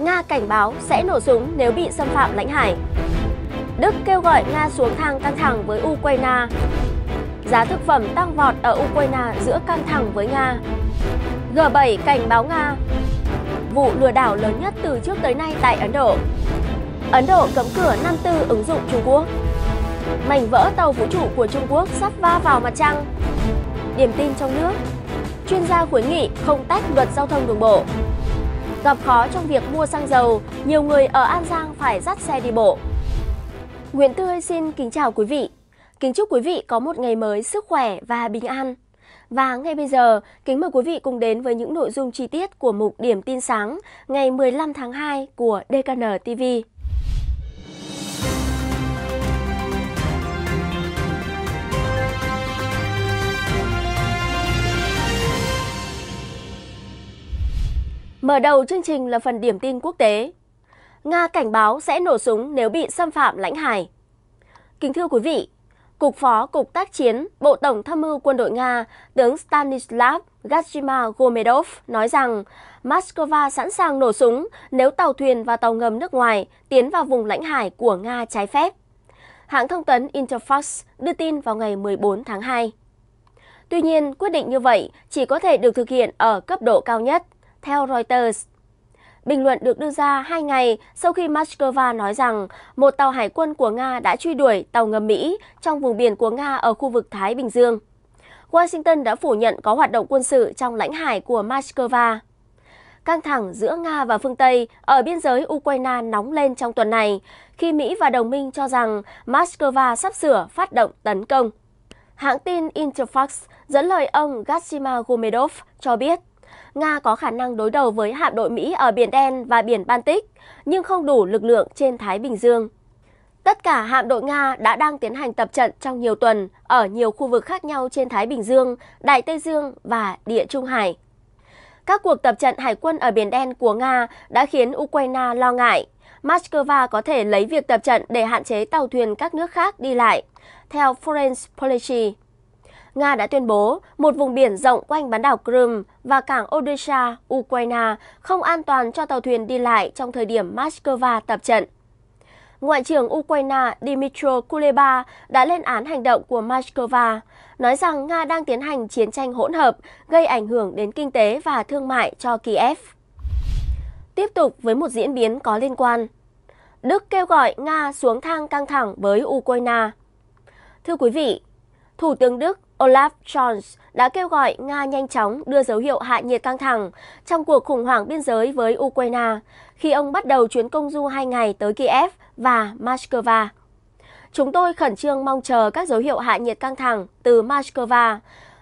Nga cảnh báo sẽ nổ súng nếu bị xâm phạm lãnh hải. Đức kêu gọi Nga xuống thang căng thẳng với Ukraine. Giá thực phẩm tăng vọt ở Ukraine giữa căng thẳng với Nga. G7 cảnh báo Nga. Vụ lừa đảo lớn nhất từ trước tới nay tại Ấn Độ. Ấn Độ cấm cửa 54 ứng dụng Trung Quốc. Mảnh vỡ tàu vũ trụ của Trung Quốc sắp va vào mặt trăng. Điểm tin trong nước. Chuyên gia khuyến nghị không tách luật giao thông đường bộ. Gặp khó trong việc mua xăng dầu, nhiều người ở An Giang phải dắt xe đi bộ. Nguyễn Tươi xin kính chào quý vị. Kính chúc quý vị có một ngày mới sức khỏe và bình an. Và ngay bây giờ, kính mời quý vị cùng đến với những nội dung chi tiết của mục Điểm tin sáng ngày 15 tháng 2 của DKN TV. Mở đầu chương trình là phần điểm tin quốc tế. Nga cảnh báo sẽ nổ súng nếu bị xâm phạm lãnh hải. Kính thưa quý vị, Cục Phó Cục Tác chiến Bộ Tổng Tham mưu Quân đội Nga tướng Stanislav Gashima Gomedov nói rằng Moscow sẵn sàng nổ súng nếu tàu thuyền và tàu ngầm nước ngoài tiến vào vùng lãnh hải của Nga trái phép. Hãng thông tấn Interfax đưa tin vào ngày 14 tháng 2. Tuy nhiên, quyết định như vậy chỉ có thể được thực hiện ở cấp độ cao nhất – theo Reuters. Bình luận được đưa ra hai ngày sau khi Moscow nói rằng một tàu hải quân của Nga đã truy đuổi tàu ngầm Mỹ trong vùng biển của Nga ở khu vực Thái Bình Dương. Washington đã phủ nhận có hoạt động quân sự trong lãnh hải của Moscow. Căng thẳng giữa Nga và phương Tây ở biên giới Ukraine nóng lên trong tuần này khi Mỹ và đồng minh cho rằng Moscow sắp sửa phát động tấn công. Hãng tin Interfax dẫn lời ông Gashima Gomedov cho biết Nga có khả năng đối đầu với hạm đội Mỹ ở Biển Đen và Biển Baltic, nhưng không đủ lực lượng trên Thái Bình Dương. Tất cả hạm đội Nga đã đang tiến hành tập trận trong nhiều tuần ở nhiều khu vực khác nhau trên Thái Bình Dương, Đại Tây Dương và Địa Trung Hải. Các cuộc tập trận hải quân ở Biển Đen của Nga đã khiến Ukraine lo ngại. Moscow có thể lấy việc tập trận để hạn chế tàu thuyền các nước khác đi lại, theo Foreign Policy. Nga đã tuyên bố một vùng biển rộng quanh bán đảo Crimea và cảng Odessa, Ukraine không an toàn cho tàu thuyền đi lại trong thời điểm Moscow tập trận. Ngoại trưởng Ukraine Dmytro Kuleba đã lên án hành động của Moscow, nói rằng Nga đang tiến hành chiến tranh hỗn hợp gây ảnh hưởng đến kinh tế và thương mại cho Kiev. Tiếp tục với một diễn biến có liên quan. Đức kêu gọi Nga xuống thang căng thẳng với Ukraine. Thưa quý vị, Thủ tướng Đức Olaf Scholz đã kêu gọi Nga nhanh chóng đưa dấu hiệu hạ nhiệt căng thẳng trong cuộc khủng hoảng biên giới với Ukraine khi ông bắt đầu chuyến công du hai ngày tới Kiev và Moscow. Chúng tôi khẩn trương mong chờ các dấu hiệu hạ nhiệt căng thẳng từ Moscow.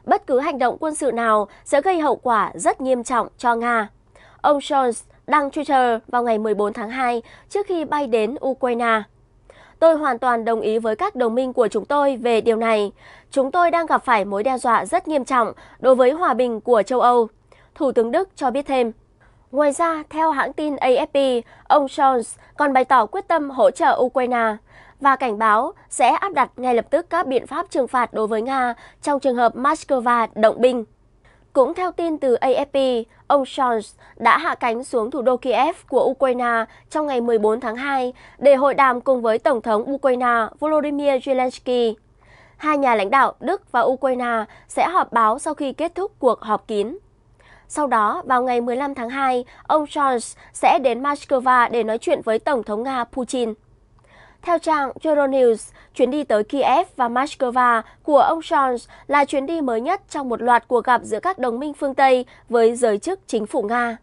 Bất cứ hành động quân sự nào sẽ gây hậu quả rất nghiêm trọng cho Nga. Ông Scholz đăng Twitter vào ngày 14 tháng 2 trước khi bay đến Ukraine. Tôi hoàn toàn đồng ý với các đồng minh của chúng tôi về điều này. Chúng tôi đang gặp phải mối đe dọa rất nghiêm trọng đối với hòa bình của châu Âu. Thủ tướng Đức cho biết thêm. Ngoài ra, theo hãng tin AFP, ông Scholz còn bày tỏ quyết tâm hỗ trợ Ukraine và cảnh báo sẽ áp đặt ngay lập tức các biện pháp trừng phạt đối với Nga trong trường hợp Moscow động binh. Cũng theo tin từ AFP, ông Scholz đã hạ cánh xuống thủ đô Kiev của Ukraine trong ngày 14 tháng 2 để hội đàm cùng với Tổng thống Ukraine Volodymyr Zelensky. Hai nhà lãnh đạo Đức và Ukraine sẽ họp báo sau khi kết thúc cuộc họp kín. Sau đó, vào ngày 15 tháng 2, ông Scholz sẽ đến Moscow để nói chuyện với Tổng thống Nga Putin. Theo trang Euronews, chuyến đi tới Kiev và Moscow của ông Scholz là chuyến đi mới nhất trong một loạt cuộc gặp giữa các đồng minh phương Tây với giới chức chính phủ Nga.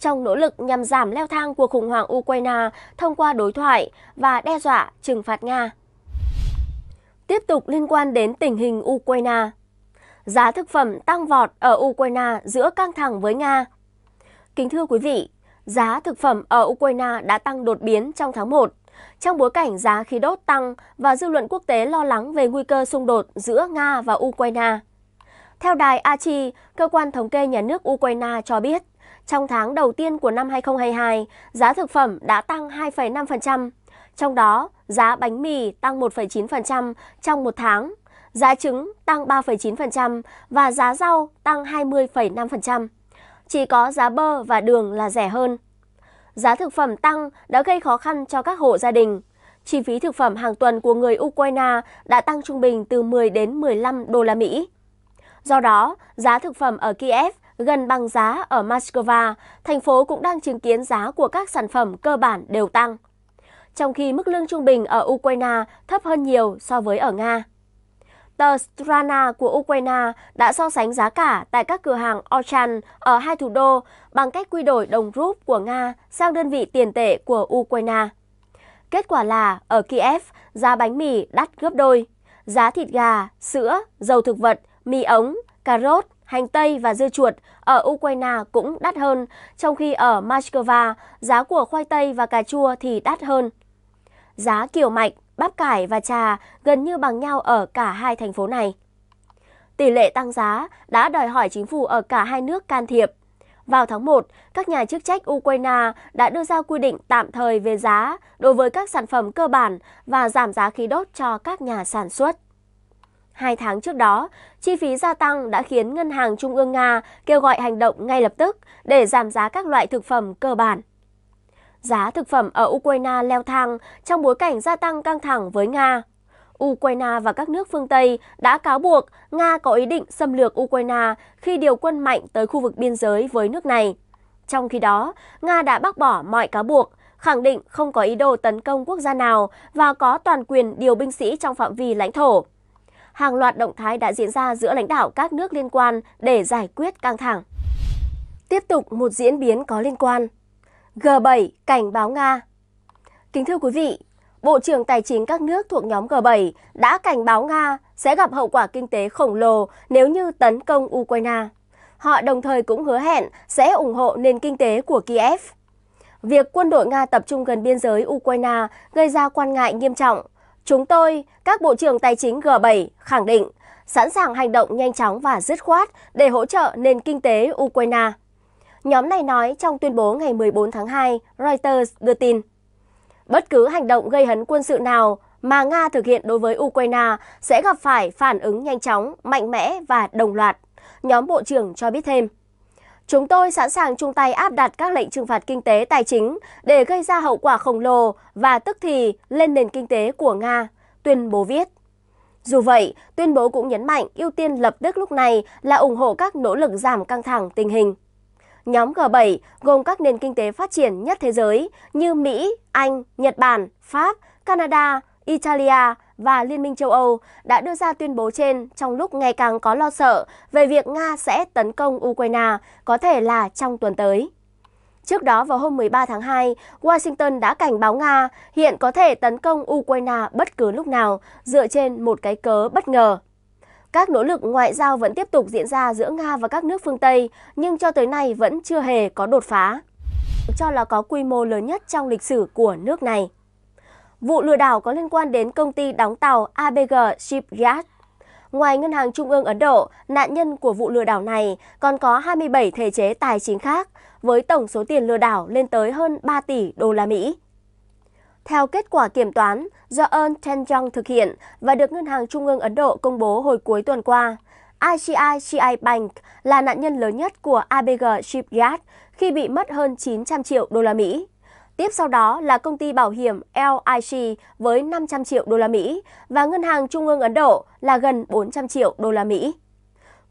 Trong nỗ lực nhằm giảm leo thang cuộc khủng hoảng Ukraine thông qua đối thoại và đe dọa trừng phạt Nga. Tiếp tục liên quan đến tình hình Ukraine. Giá thực phẩm tăng vọt ở Ukraine giữa căng thẳng với Nga. Kính thưa quý vị, giá thực phẩm ở Ukraine đã tăng đột biến trong tháng 1 trong bối cảnh giá khí đốt tăng và dư luận quốc tế lo lắng về nguy cơ xung đột giữa Nga và Ukraine. Theo đài ACHI, cơ quan thống kê nhà nước Ukraine cho biết, trong tháng đầu tiên của năm 2022, giá thực phẩm đã tăng 2,5%, trong đó giá bánh mì tăng 1,9% trong một tháng, giá trứng tăng 3,9% và giá rau tăng 20,5%. Chỉ có giá bơ và đường là rẻ hơn giá thực phẩm tăng đã gây khó khăn cho các hộ gia đình. Chi phí thực phẩm hàng tuần của người Ukraine đã tăng trung bình từ 10 đến 15 đô la Mỹ. Do đó, giá thực phẩm ở Kiev gần bằng giá ở Moscow, thành phố cũng đang chứng kiến giá của các sản phẩm cơ bản đều tăng. Trong khi mức lương trung bình ở Ukraine thấp hơn nhiều so với ở Nga. Tờ Strana của Ukraine đã so sánh giá cả tại các cửa hàng Orchan ở hai thủ đô bằng cách quy đổi đồng rúp của Nga sang đơn vị tiền tệ của Ukraine. Kết quả là ở Kiev, giá bánh mì đắt gấp đôi. Giá thịt gà, sữa, dầu thực vật, mì ống, cà rốt, hành tây và dưa chuột ở Ukraine cũng đắt hơn, trong khi ở Moscow giá của khoai tây và cà chua thì đắt hơn. Giá kiểu mạch bắp cải và trà gần như bằng nhau ở cả hai thành phố này. Tỷ lệ tăng giá đã đòi hỏi chính phủ ở cả hai nước can thiệp. Vào tháng 1, các nhà chức trách Ukraine đã đưa ra quy định tạm thời về giá đối với các sản phẩm cơ bản và giảm giá khí đốt cho các nhà sản xuất. Hai tháng trước đó, chi phí gia tăng đã khiến Ngân hàng Trung ương Nga kêu gọi hành động ngay lập tức để giảm giá các loại thực phẩm cơ bản. Giá thực phẩm ở Ukraine leo thang trong bối cảnh gia tăng căng thẳng với Nga. Ukraine và các nước phương Tây đã cáo buộc Nga có ý định xâm lược Ukraine khi điều quân mạnh tới khu vực biên giới với nước này. Trong khi đó, Nga đã bác bỏ mọi cáo buộc, khẳng định không có ý đồ tấn công quốc gia nào và có toàn quyền điều binh sĩ trong phạm vi lãnh thổ. Hàng loạt động thái đã diễn ra giữa lãnh đạo các nước liên quan để giải quyết căng thẳng. Tiếp tục một diễn biến có liên quan. G7 cảnh báo Nga Kính thưa quý vị, Bộ trưởng Tài chính các nước thuộc nhóm G7 đã cảnh báo Nga sẽ gặp hậu quả kinh tế khổng lồ nếu như tấn công Ukraine. Họ đồng thời cũng hứa hẹn sẽ ủng hộ nền kinh tế của Kiev. Việc quân đội Nga tập trung gần biên giới Ukraine gây ra quan ngại nghiêm trọng. Chúng tôi, các Bộ trưởng Tài chính G7, khẳng định sẵn sàng hành động nhanh chóng và dứt khoát để hỗ trợ nền kinh tế Ukraine. Nhóm này nói trong tuyên bố ngày 14 tháng 2, Reuters đưa tin. Bất cứ hành động gây hấn quân sự nào mà Nga thực hiện đối với Ukraine sẽ gặp phải phản ứng nhanh chóng, mạnh mẽ và đồng loạt, nhóm Bộ trưởng cho biết thêm. Chúng tôi sẵn sàng chung tay áp đặt các lệnh trừng phạt kinh tế tài chính để gây ra hậu quả khổng lồ và tức thì lên nền kinh tế của Nga, tuyên bố viết. Dù vậy, tuyên bố cũng nhấn mạnh ưu tiên lập tức lúc này là ủng hộ các nỗ lực giảm căng thẳng tình hình. Nhóm G7 gồm các nền kinh tế phát triển nhất thế giới như Mỹ, Anh, Nhật Bản, Pháp, Canada, Italia và Liên minh châu Âu đã đưa ra tuyên bố trên trong lúc ngày càng có lo sợ về việc Nga sẽ tấn công Ukraine, có thể là trong tuần tới. Trước đó vào hôm 13 tháng 2, Washington đã cảnh báo Nga hiện có thể tấn công Ukraine bất cứ lúc nào dựa trên một cái cớ bất ngờ. Các nỗ lực ngoại giao vẫn tiếp tục diễn ra giữa Nga và các nước phương Tây, nhưng cho tới nay vẫn chưa hề có đột phá, cho là có quy mô lớn nhất trong lịch sử của nước này. Vụ lừa đảo có liên quan đến công ty đóng tàu ABG Shipyard. Ngoài Ngân hàng Trung ương Ấn Độ, nạn nhân của vụ lừa đảo này còn có 27 thể chế tài chính khác, với tổng số tiền lừa đảo lên tới hơn 3 tỷ đô la Mỹ. Theo kết quả kiểm toán do Earn Tenjong thực hiện và được Ngân hàng Trung ương Ấn Độ công bố hồi cuối tuần qua, ICICI Bank là nạn nhân lớn nhất của ABG Shipyard khi bị mất hơn 900 triệu đô la Mỹ. Tiếp sau đó là công ty bảo hiểm LIC với 500 triệu đô la Mỹ và Ngân hàng Trung ương Ấn Độ là gần 400 triệu đô la Mỹ.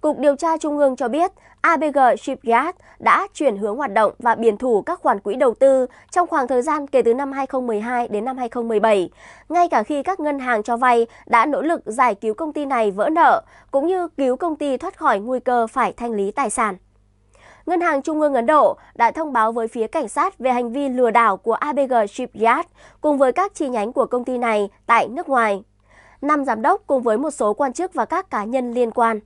Cục Điều tra Trung ương cho biết ABG Shipyard đã chuyển hướng hoạt động và biển thủ các khoản quỹ đầu tư trong khoảng thời gian kể từ năm 2012 đến năm 2017, ngay cả khi các ngân hàng cho vay đã nỗ lực giải cứu công ty này vỡ nợ, cũng như cứu công ty thoát khỏi nguy cơ phải thanh lý tài sản. Ngân hàng Trung ương Ấn Độ đã thông báo với phía cảnh sát về hành vi lừa đảo của ABG Shipyard cùng với các chi nhánh của công ty này tại nước ngoài. Năm giám đốc cùng với một số quan chức và các cá nhân liên quan.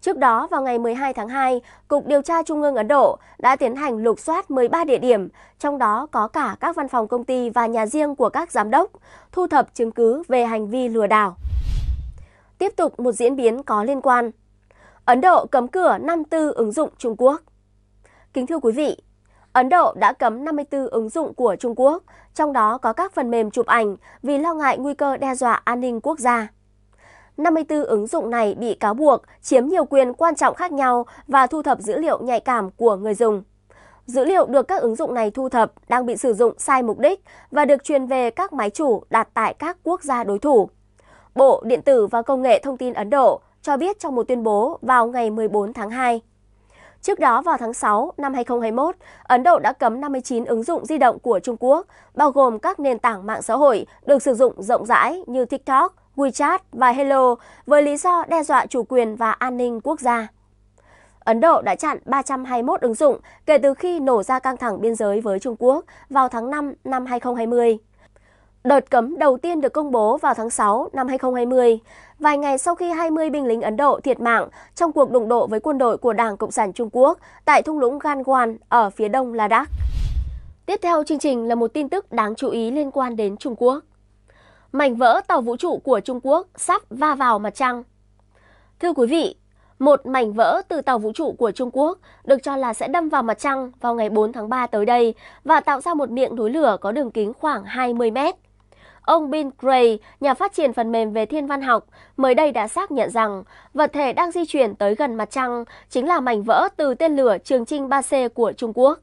Trước đó, vào ngày 12 tháng 2, Cục Điều tra Trung ương Ấn Độ đã tiến hành lục soát 13 địa điểm, trong đó có cả các văn phòng công ty và nhà riêng của các giám đốc, thu thập chứng cứ về hành vi lừa đảo. Tiếp tục một diễn biến có liên quan. Ấn Độ cấm cửa 54 ứng dụng Trung Quốc. Kính thưa quý vị, Ấn Độ đã cấm 54 ứng dụng của Trung Quốc, trong đó có các phần mềm chụp ảnh vì lo ngại nguy cơ đe dọa an ninh quốc gia. 54 ứng dụng này bị cáo buộc chiếm nhiều quyền quan trọng khác nhau và thu thập dữ liệu nhạy cảm của người dùng. Dữ liệu được các ứng dụng này thu thập đang bị sử dụng sai mục đích và được truyền về các máy chủ đặt tại các quốc gia đối thủ. Bộ Điện tử và Công nghệ Thông tin Ấn Độ cho biết trong một tuyên bố vào ngày 14 tháng 2. Trước đó vào tháng 6 năm 2021, Ấn Độ đã cấm 59 ứng dụng di động của Trung Quốc, bao gồm các nền tảng mạng xã hội được sử dụng rộng rãi như TikTok, WeChat và Hello với lý do đe dọa chủ quyền và an ninh quốc gia. Ấn Độ đã chặn 321 ứng dụng kể từ khi nổ ra căng thẳng biên giới với Trung Quốc vào tháng 5 năm 2020. Đợt cấm đầu tiên được công bố vào tháng 6 năm 2020, vài ngày sau khi 20 binh lính Ấn Độ thiệt mạng trong cuộc đụng độ với quân đội của Đảng Cộng sản Trung Quốc tại thung lũng Gangwon ở phía đông Ladakh. Tiếp theo chương trình là một tin tức đáng chú ý liên quan đến Trung Quốc mảnh vỡ tàu vũ trụ của Trung Quốc sắp va vào mặt trăng. Thưa quý vị, một mảnh vỡ từ tàu vũ trụ của Trung Quốc được cho là sẽ đâm vào mặt trăng vào ngày 4 tháng 3 tới đây và tạo ra một miệng núi lửa có đường kính khoảng 20 mét. Ông Bill Gray, nhà phát triển phần mềm về thiên văn học, mới đây đã xác nhận rằng vật thể đang di chuyển tới gần mặt trăng chính là mảnh vỡ từ tên lửa Trường Trinh 3C của Trung Quốc.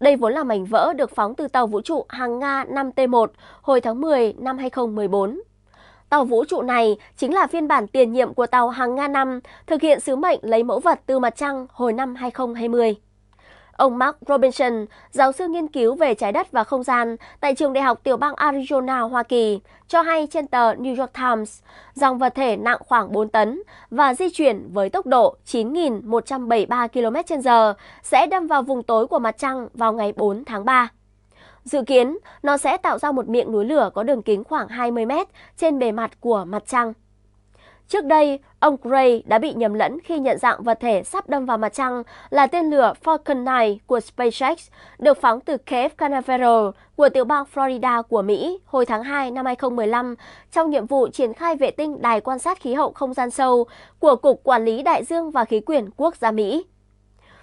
Đây vốn là mảnh vỡ được phóng từ tàu vũ trụ hàng Nga 5T1 hồi tháng 10 năm 2014. Tàu vũ trụ này chính là phiên bản tiền nhiệm của tàu hàng Nga 5 thực hiện sứ mệnh lấy mẫu vật từ mặt trăng hồi năm 2020. Ông Mark Robinson, giáo sư nghiên cứu về trái đất và không gian tại trường đại học tiểu bang Arizona, Hoa Kỳ, cho hay trên tờ New York Times rằng vật thể nặng khoảng 4 tấn và di chuyển với tốc độ 9.173 km h sẽ đâm vào vùng tối của mặt trăng vào ngày 4 tháng 3. Dự kiến, nó sẽ tạo ra một miệng núi lửa có đường kính khoảng 20 mét trên bề mặt của mặt trăng. Trước đây, ông Gray đã bị nhầm lẫn khi nhận dạng vật thể sắp đâm vào mặt trăng là tên lửa Falcon 9 của SpaceX được phóng từ Cape Canaveral của tiểu bang Florida của Mỹ hồi tháng 2 năm 2015 trong nhiệm vụ triển khai vệ tinh đài quan sát khí hậu không gian sâu của Cục Quản lý Đại dương và Khí quyển Quốc gia Mỹ.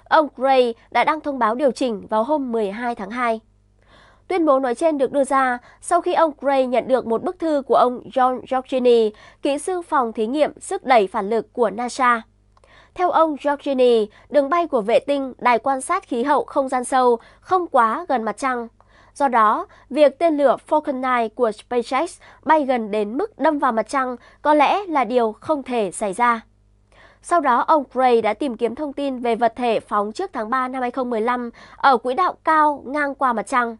Ông Gray đã đăng thông báo điều chỉnh vào hôm 12 tháng 2. Tuyên bố nói trên được đưa ra sau khi ông Gray nhận được một bức thư của ông John Giorgini, kỹ sư phòng thí nghiệm sức đẩy phản lực của NASA. Theo ông Giorgini, đường bay của vệ tinh đài quan sát khí hậu không gian sâu không quá gần mặt trăng. Do đó, việc tên lửa Falcon 9 của SpaceX bay gần đến mức đâm vào mặt trăng có lẽ là điều không thể xảy ra. Sau đó, ông Gray đã tìm kiếm thông tin về vật thể phóng trước tháng 3 năm 2015 ở quỹ đạo cao ngang qua mặt trăng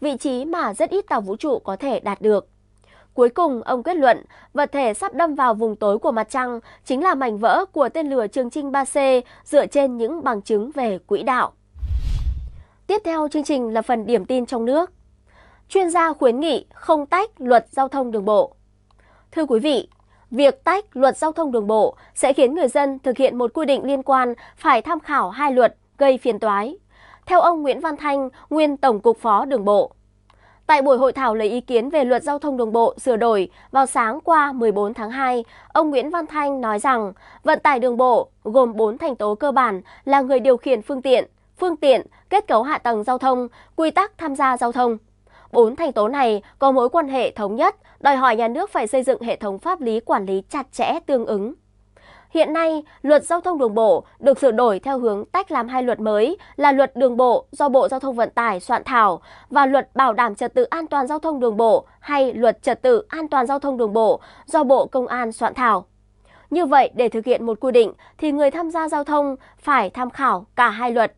vị trí mà rất ít tàu vũ trụ có thể đạt được. Cuối cùng, ông kết luận vật thể sắp đâm vào vùng tối của mặt trăng chính là mảnh vỡ của tên lửa Trường Trinh 3C dựa trên những bằng chứng về quỹ đạo. Tiếp theo chương trình là phần điểm tin trong nước. Chuyên gia khuyến nghị không tách luật giao thông đường bộ. Thưa quý vị, việc tách luật giao thông đường bộ sẽ khiến người dân thực hiện một quy định liên quan phải tham khảo hai luật gây phiền toái theo ông Nguyễn Văn Thanh, nguyên Tổng cục Phó Đường Bộ. Tại buổi hội thảo lấy ý kiến về luật giao thông đường bộ sửa đổi vào sáng qua 14 tháng 2, ông Nguyễn Văn Thanh nói rằng vận tải đường bộ gồm 4 thành tố cơ bản là người điều khiển phương tiện, phương tiện, kết cấu hạ tầng giao thông, quy tắc tham gia giao thông. Bốn thành tố này có mối quan hệ thống nhất, đòi hỏi nhà nước phải xây dựng hệ thống pháp lý quản lý chặt chẽ tương ứng. Hiện nay, luật giao thông đường bộ được sửa đổi theo hướng tách làm hai luật mới là luật đường bộ do Bộ Giao thông Vận tải soạn thảo và luật bảo đảm trật tự an toàn giao thông đường bộ hay luật trật tự an toàn giao thông đường bộ do Bộ Công an soạn thảo. Như vậy, để thực hiện một quy định thì người tham gia giao thông phải tham khảo cả hai luật.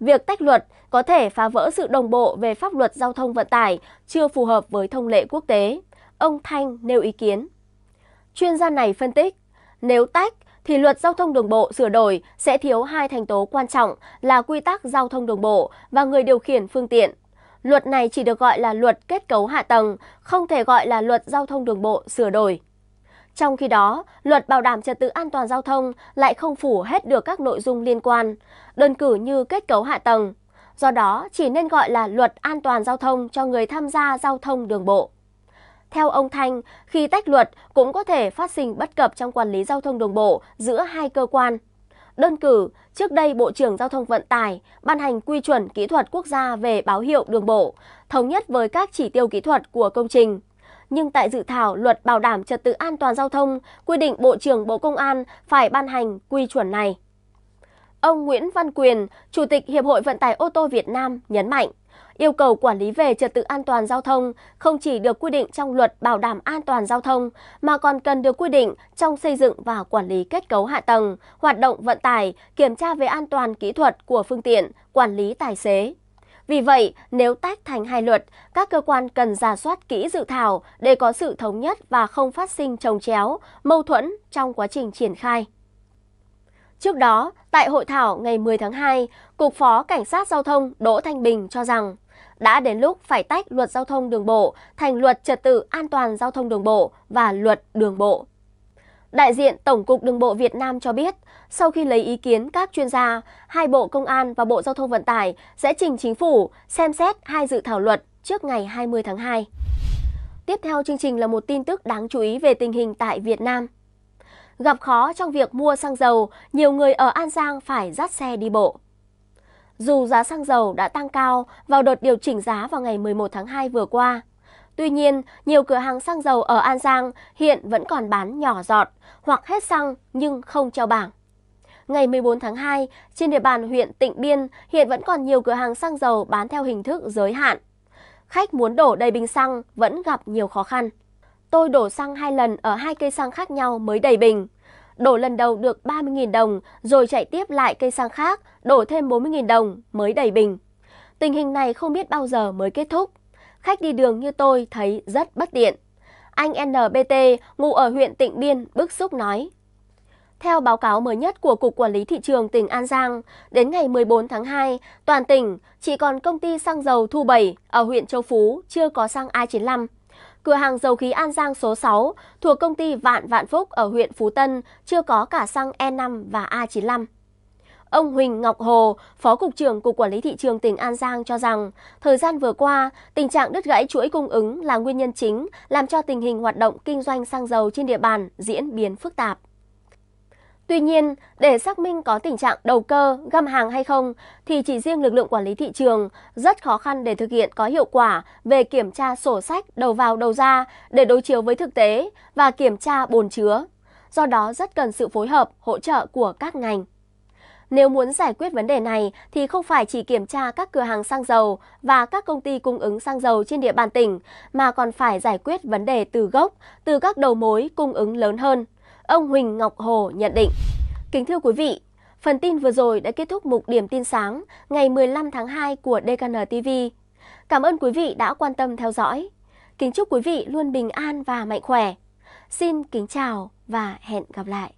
Việc tách luật có thể phá vỡ sự đồng bộ về pháp luật giao thông vận tải chưa phù hợp với thông lệ quốc tế. Ông Thanh nêu ý kiến. Chuyên gia này phân tích, nếu tách thì luật giao thông đường bộ sửa đổi sẽ thiếu hai thành tố quan trọng là quy tắc giao thông đường bộ và người điều khiển phương tiện. Luật này chỉ được gọi là luật kết cấu hạ tầng, không thể gọi là luật giao thông đường bộ sửa đổi. Trong khi đó, luật bảo đảm trật tự an toàn giao thông lại không phủ hết được các nội dung liên quan, đơn cử như kết cấu hạ tầng. Do đó, chỉ nên gọi là luật an toàn giao thông cho người tham gia giao thông đường bộ. Theo ông Thanh, khi tách luật cũng có thể phát sinh bất cập trong quản lý giao thông đường bộ giữa hai cơ quan. Đơn cử, trước đây Bộ trưởng Giao thông Vận tải ban hành quy chuẩn kỹ thuật quốc gia về báo hiệu đường bộ, thống nhất với các chỉ tiêu kỹ thuật của công trình. Nhưng tại dự thảo luật bảo đảm trật tự an toàn giao thông quy định Bộ trưởng Bộ Công an phải ban hành quy chuẩn này. Ông Nguyễn Văn Quyền, Chủ tịch Hiệp hội Vận tải ô tô Việt Nam nhấn mạnh. Yêu cầu quản lý về trật tự an toàn giao thông không chỉ được quy định trong luật bảo đảm an toàn giao thông mà còn cần được quy định trong xây dựng và quản lý kết cấu hạ tầng, hoạt động vận tải, kiểm tra về an toàn kỹ thuật của phương tiện, quản lý tài xế. Vì vậy, nếu tách thành hai luật, các cơ quan cần giả soát kỹ dự thảo để có sự thống nhất và không phát sinh trồng chéo, mâu thuẫn trong quá trình triển khai. Trước đó, tại hội thảo ngày 10 tháng 2, Cục Phó Cảnh sát Giao thông Đỗ Thanh Bình cho rằng đã đến lúc phải tách luật giao thông đường bộ thành luật trật tự an toàn giao thông đường bộ và luật đường bộ. Đại diện Tổng cục Đường bộ Việt Nam cho biết, sau khi lấy ý kiến các chuyên gia, hai Bộ Công an và Bộ Giao thông Vận tải sẽ trình chính phủ xem xét hai dự thảo luật trước ngày 20 tháng 2. Tiếp theo chương trình là một tin tức đáng chú ý về tình hình tại Việt Nam. Gặp khó trong việc mua xăng dầu, nhiều người ở An Giang phải dắt xe đi bộ. Dù giá xăng dầu đã tăng cao vào đợt điều chỉnh giá vào ngày 11 tháng 2 vừa qua, tuy nhiên nhiều cửa hàng xăng dầu ở An Giang hiện vẫn còn bán nhỏ giọt hoặc hết xăng nhưng không treo bảng. Ngày 14 tháng 2, trên địa bàn huyện Tịnh Biên hiện vẫn còn nhiều cửa hàng xăng dầu bán theo hình thức giới hạn. Khách muốn đổ đầy bình xăng vẫn gặp nhiều khó khăn tôi đổ xăng hai lần ở hai cây xăng khác nhau mới đầy bình. Đổ lần đầu được 30.000 đồng, rồi chạy tiếp lại cây xăng khác, đổ thêm 40.000 đồng mới đầy bình. Tình hình này không biết bao giờ mới kết thúc. Khách đi đường như tôi thấy rất bất tiện. Anh NBT, ngụ ở huyện Tịnh Biên, bức xúc nói. Theo báo cáo mới nhất của Cục Quản lý Thị trường tỉnh An Giang, đến ngày 14 tháng 2, toàn tỉnh chỉ còn công ty xăng dầu Thu Bảy ở huyện Châu Phú chưa có xăng A95. Cửa hàng dầu khí An Giang số 6 thuộc công ty Vạn Vạn Phúc ở huyện Phú Tân chưa có cả xăng E5 và A95. Ông Huỳnh Ngọc Hồ, Phó Cục trưởng Cục Quản lý Thị trường tỉnh An Giang cho rằng, thời gian vừa qua, tình trạng đứt gãy chuỗi cung ứng là nguyên nhân chính làm cho tình hình hoạt động kinh doanh xăng dầu trên địa bàn diễn biến phức tạp. Tuy nhiên, để xác minh có tình trạng đầu cơ, găm hàng hay không thì chỉ riêng lực lượng quản lý thị trường rất khó khăn để thực hiện có hiệu quả về kiểm tra sổ sách đầu vào đầu ra để đối chiếu với thực tế và kiểm tra bồn chứa. Do đó rất cần sự phối hợp, hỗ trợ của các ngành. Nếu muốn giải quyết vấn đề này thì không phải chỉ kiểm tra các cửa hàng xăng dầu và các công ty cung ứng xăng dầu trên địa bàn tỉnh mà còn phải giải quyết vấn đề từ gốc, từ các đầu mối cung ứng lớn hơn. Ông Huỳnh Ngọc Hồ nhận định. Kính thưa quý vị, phần tin vừa rồi đã kết thúc mục điểm tin sáng ngày 15 tháng 2 của DKN TV. Cảm ơn quý vị đã quan tâm theo dõi. Kính chúc quý vị luôn bình an và mạnh khỏe. Xin kính chào và hẹn gặp lại.